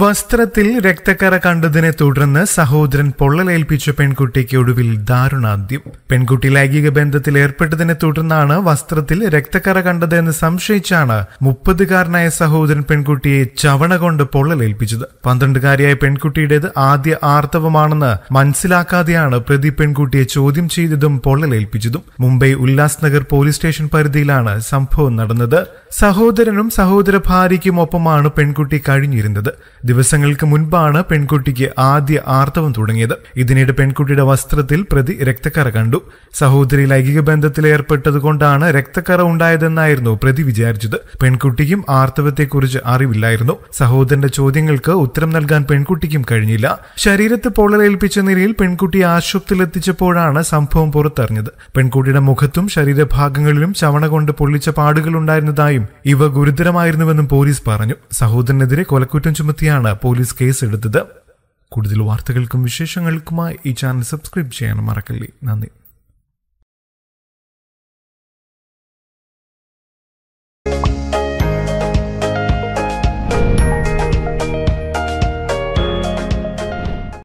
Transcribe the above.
വസ്ത്രത്തിൽ രക്തക്കറ കണ്ടതിനെ തുടർന്ന് സഹോദരൻ പൊള്ളലേൽപ്പിച്ച പെൺകുട്ടിക്ക് ഒടുവിൽ ദാരുണാദ്യം പെൺകുട്ടി ലൈംഗിക ബന്ധത്തിൽ ഏർപ്പെട്ടതിനെ തുടർന്നാണ് വസ്ത്രത്തിൽ രക്തക്കറ കണ്ടതെന്ന് സംശയിച്ചാണ് മുപ്പതുകാരനായ സഹോദരൻ പെൺകുട്ടിയെ ചവണ കൊണ്ട് പൊള്ളലേൽപ്പിച്ചത് പന്ത്രണ്ടുകാരിയായ പെൺകുട്ടിയുടേത് ആദ്യ ആർത്തവമാണെന്ന് മനസ്സിലാക്കാതെയാണ് പ്രതി പെൺകുട്ടിയെ ചോദ്യം ചെയ്തതും പൊള്ളലേൽപ്പിച്ചതും മുംബൈ ഉല്ലാസ് നഗർ പോലീസ് സ്റ്റേഷൻ പരിധിയിലാണ് സംഭവം നടന്നത് സഹോദരനും സഹോദര ഭാര്യയ്ക്കും ഒപ്പമാണ് പെൺകുട്ടി കഴിഞ്ഞിരുന്നത് ദിവസങ്ങൾക്ക് മുൻപാണ് പെൺകുട്ടിക്ക് ആദ്യ ആർത്തവം തുടങ്ങിയത് ഇതിനിടെ പെൺകുട്ടിയുടെ വസ്ത്രത്തിൽ പ്രതി രക്തക്കറ കണ്ടു സഹോദരി ലൈംഗിക ബന്ധത്തിൽ ഏർപ്പെട്ടതുകൊണ്ടാണ് രക്തക്കറ ഉണ്ടായതെന്നായിരുന്നു പ്രതി വിചാരിച്ചത് പെൺകുട്ടിക്കും ആർത്തവത്തെക്കുറിച്ച് അറിവില്ലായിരുന്നു സഹോദരന്റെ ചോദ്യങ്ങൾക്ക് ഉത്തരം നൽകാൻ പെൺകുട്ടിക്കും കഴിഞ്ഞില്ല ശരീരത്തെ പൊള്ളലേൽപ്പിച്ച നിലയിൽ പെൺകുട്ടി ആശുപത്രിയിലെത്തിച്ചപ്പോഴാണ് സംഭവം പുറത്തറിഞ്ഞത് പെൺകുട്ടിയുടെ മുഖത്തും ശരീരഭാഗങ്ങളിലും ചവണ കൊണ്ട് പൊള്ളിച്ച പാടുകൾ ഉണ്ടായിരുന്നതായും ഇവ ഗുരുതരമായിരുന്നുവെന്നും പോലീസ് പറഞ്ഞു സഹോദരനെതിരെ കൊലക്കുറ്റം ചുമത്തി ഉൾപ്പെടുത്തിയാണ് പോലീസ് കേസ് എടുത്തത് കൂടുതൽ വാർത്തകൾക്കും വിശേഷങ്ങൾക്കുമായി ഈ ചാനൽ സബ്സ്ക്രൈബ് ചെയ്യാൻ മറക്കല്ലേ നന്ദി